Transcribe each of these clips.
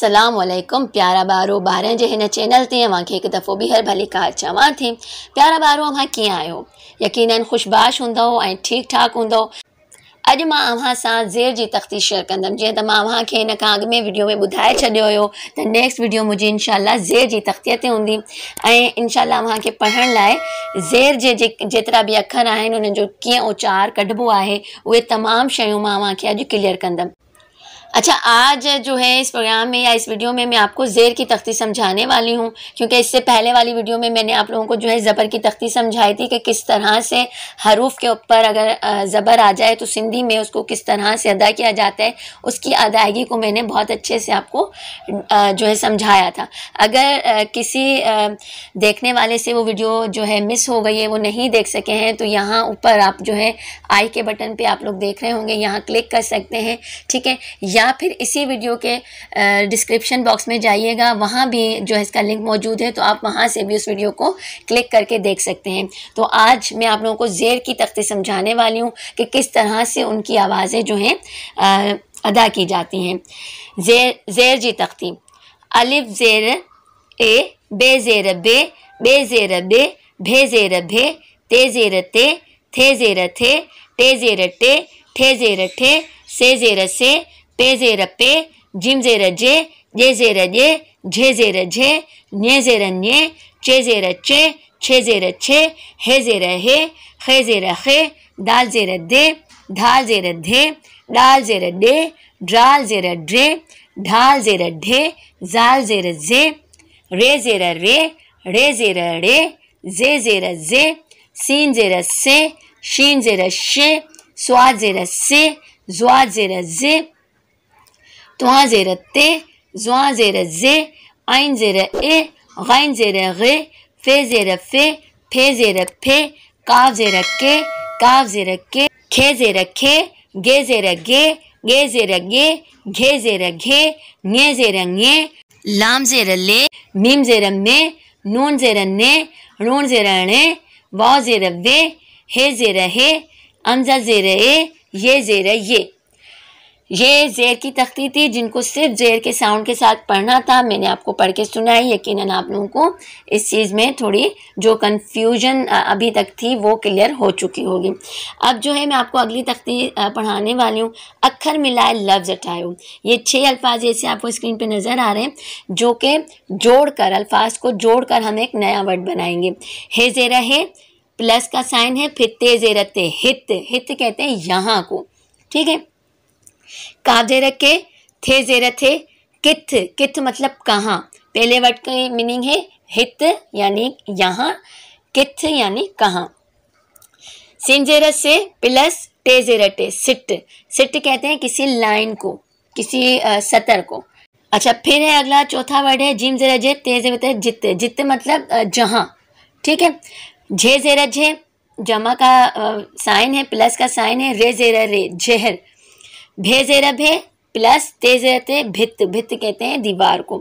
सलामकुम प्यारा ॿारो ॿारनि जे हिन चैनल ते अव्हांखे हिकु दफ़ो ॿीहर भली कार चवां थी प्यारा ॿारो अव्हां कीअं आहियो ख़ुशबाश हूंदव ऐं ठीकु ठाकु हूंदव अॼु मां अव्हां सां ज़ेर जी तख़्ती शेयर कंदमि जीअं त मां अव्हांखे हिन खां में वीडियो में ॿुधाए छॾियो हुयो त नेक्स्ट वीडियो मुंहिंजी इनशा ज़ेर जी तख़्तीअ ते हूंदी ऐं इनशाह पढ़ण लाइ ज़ेर जे जेतिरा बि अख़र आहिनि हुननि जो कीअं उचार कढिबो आहे उहे तमामु शयूं मां अॼु क्लियर कंदमि अच्छा आज जो है इस प्रोग्राम में या इस वीडियो में मैं आपको ज़ेर की तख्ती समझाने वाली हूँ क्योंकि इससे पहले वाली वीडियो में मैंने आप लोगों को जो है ज़बर की तख्ती समझाई थी कि किस तरह से हरूफ के ऊपर अगर ज़बर आ जाए तो सिंधी में उसको किस तरह से अदा किया जाता है उसकी अदायगी को मैंने बहुत अच्छे से आपको जो है समझाया था अगर किसी देखने वाले से वो वीडियो जो है मिस हो गई है वो नहीं देख सके हैं तो यहाँ ऊपर आप जो है आई के बटन पर आप लोग देख रहे होंगे यहाँ क्लिक कर सकते हैं ठीक है या फिर इसी वीडियो के डिस्क्रिप्शन बॉक्स में जाइएगा वहाँ भी जो है इसका लिंक मौजूद है तो आप वहाँ से भी उस वीडियो को क्लिक करके देख सकते हैं तो आज मैं आप लोगों को जेर की तख्ती समझाने वाली हूँ कि किस तरह से उनकी आवाज़ें जो हैं अदा की जाती हैं जेर जेर जी तख्ती अलिफ जेर ए बे जेर बे बे जेर बे भे जेर भे ते जेर ते थे जेर थे टे जेर टे ठे जेर ठे से जेर से पे ज़ेर पे जिम ज़ेर जे जे ज़ेर जे झे ज़ेर झे ने ज़ेर ने चे ज़ेर चे छे ज़ेर छे हे ज़ेर हे खे ज़ेर खे दाल ज़ेर दे ढाल ज़ेर धे डाल ज़ेर डे ड्राल ज़ेर ड्रे ढाल ज़ेर ढे जाल ज़ेर जे रे ज़ेर रे रे ज़ेर रे जे ज़ेर जे सीन ज़ेर से शीन ज़ेर शे स्वाद ज़ेर से ज्वाद ज़ेर जे तुआ ज़ेर ते जुआ ज़ेर जे आइन ज़ेर ए गैन ज़ेर गे फे ज़ेर फे फे ज़ेर फे काव ज़ेर के काव ज़ेर के खे ज़ेर खे गे ज़ेर गे गे ज़ेर गे घे ज़ेर घे ने ज़ेर ङे लाम ज़ेर ले मीम ज़ेर मे नून ज़ेर ने रून ज़ेर णे वाव ज़ेर वे हे ज़ेर हे अमजा ज़ेर ए ये ज़ेर ये ये जेर की तख्ती थी जिनको सिर्फ जेर के साउंड के साथ पढ़ना था मैंने आपको पढ़ के सुनाई यकीनन आप लोगों को इस चीज़ में थोड़ी जो कन्फ्यूजन अभी तक थी वो क्लियर हो चुकी होगी अब जो है मैं आपको अगली तख्ती पढ़ाने वाली हूँ अखर मिलाए लफ्ज़ हटाए ये छः अल्फाज ऐसे आपको स्क्रीन पर नज़र आ रहे हैं जो कि जोड़ कर अल्फाज को जोड़ कर हम एक नया वर्ड बनाएंगे हे ज़ेरा है प्लस का साइन है फिर ते ज़ेरत हित हित कहते हैं यहाँ को ठीक है काजे रखे थे जे रथे किथ किथ मतलब कहाँ पहले वर्ड की मीनिंग है हित यानी यहाँ किथ यानी कहाँ सिंजेरस से प्लस टेजेरटे सिट सिट कहते हैं किसी लाइन को किसी आ, सतर को अच्छा फिर है अगला चौथा वर्ड है जिम जेरा जे तेज बताए जित जित्ते मतलब जहाँ ठीक है झे जेरा झे जमा का साइन है प्लस का साइन है रे जेर रे जहर भेजेरब है प्लस तेजरते भित भित कहते हैं दीवार को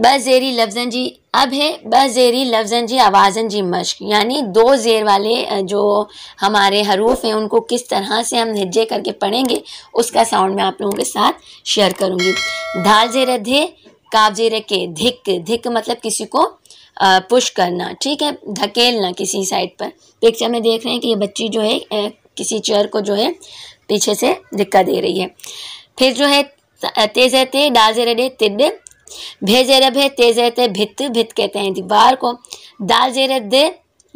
ब जेरी लफ्जन जी अब है ब जेरी लफ्जन जी आवाज़न जी मश्क यानी दो जेर वाले जो हमारे हरूफ हैं उनको किस तरह से हम हिज्जे करके पढ़ेंगे उसका साउंड मैं आप लोगों के साथ शेयर करूंगी धाल जेर धे काब जेर के धिक धिक मतलब किसी को पुश करना ठीक है धकेलना किसी साइड पर पिक्चर में देख रहे हैं कि ये बच्ची जो है किसी चेयर को जो है पीछे से धिक्का दे रही है फिर जो है तेज रहते डाल जे रहे तिड भेजे रब है तेज रहते भित भित कहते हैं दीवार को दाल जेरे दे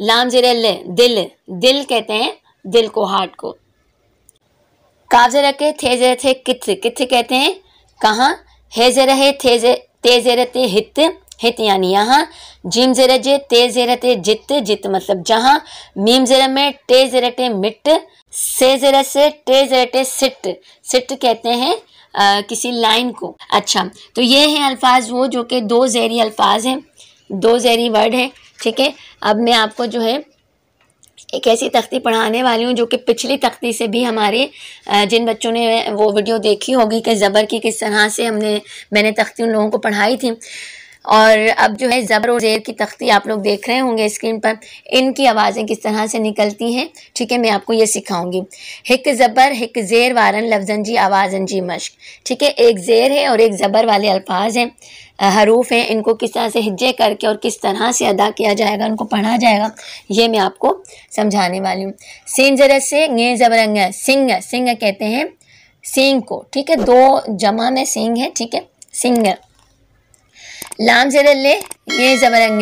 लाम जेरे ले दिल दिल कहते हैं दिल को हार्ट को कावजे रखे थे जे थे कित कित कहते हैं कहाँ हे जे रहे थे जे तेजे रहते हित हित यानी यहाँ जिम जेरे जे ते जेरे ते जित जित मतलब जहाँ मीम जेरे में टे जेरे टे मिट से जेरे से टे जेरे टे सिट सिट कहते हैं आ, किसी लाइन को अच्छा तो ये हैं अल्फाज वो जो कि दो जेरी अल्फाज हैं दो जेरी वर्ड हैं ठीक है अब मैं आपको जो है एक ऐसी तख्ती पढ़ाने वाली हूँ जो कि पिछली तख्ती से भी हमारे जिन बच्चों ने वो वीडियो देखी होगी कि ज़बर की किस तरह से हमने मैंने तख्ती उन लोगों को पढ़ाई थी और अब जो है ज़बर और ज़ेर की तख्ती आप लोग देख रहे होंगे स्क्रीन पर इनकी आवाज़ें किस तरह से निकलती हैं ठीक है मैं आपको ये सिखाऊंगी हिक ज़बर हिक ज़ेर वारन लफ्जन जी आवाज़न जी मश्क ठीक है एक ज़ेर है और एक ज़बर वाले अल्फाज हैं हरूफ हैं इनको किस तरह से हिज्जे करके और किस तरह से अदा किया जाएगा उनको पढ़ा जाएगा ये मैं आपको समझाने वाली हूँ सें ज़रा से गे ज़बरंग सिंग सिंग कहते हैं सिंग को ठीक है दो जमा में सिंग है ठीक है सिंगर लाम से ले ये जबरंग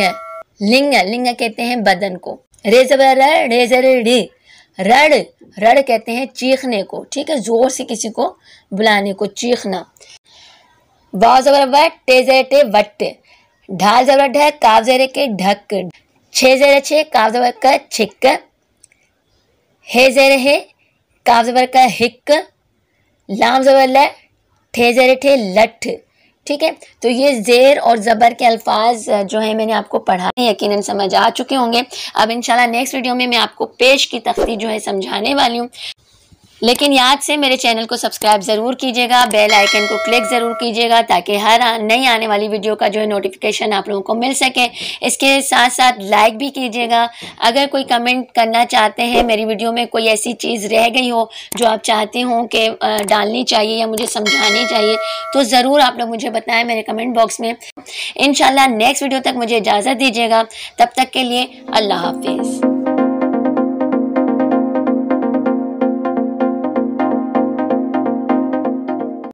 लिंग लिंग कहते हैं बदन को रे जबर रे जर डी रड़ रड़ कहते हैं चीखने को ठीक है जोर से किसी को बुलाने को चीखना वाव जबर व टे जर टे वट ढाल जबर ढ काव जरे के ढक छे जर छे काव जबर का छिक हे जर हे काव जबर का हिक लाम जबर ल ठे जरे ठे लठ ठीक है तो ये ज़ेर और ज़बर के अल्फाज जो है मैंने आपको पढ़ाए यकीनन समझ आ चुके होंगे अब इंशाल्लाह नेक्स्ट वीडियो में मैं आपको पेश की तख्ती जो है समझाने वाली हूँ लेकिन याद से मेरे चैनल को सब्सक्राइब ज़रूर कीजिएगा बेल आइकन को क्लिक ज़रूर कीजिएगा ताकि हर नई आने वाली वीडियो का जो है नोटिफिकेशन आप लोगों को मिल सके इसके साथ साथ लाइक भी कीजिएगा अगर कोई कमेंट करना चाहते हैं मेरी वीडियो में कोई ऐसी चीज़ रह गई हो जो आप चाहते हों कि डालनी चाहिए या मुझे समझानी चाहिए तो ज़रूर आप लोग मुझे बताएं मेरे कमेंट बॉक्स में इन नेक्स्ट वीडियो तक मुझे इजाज़त दीजिएगा तब तक के लिए अल्लाह हाफिज़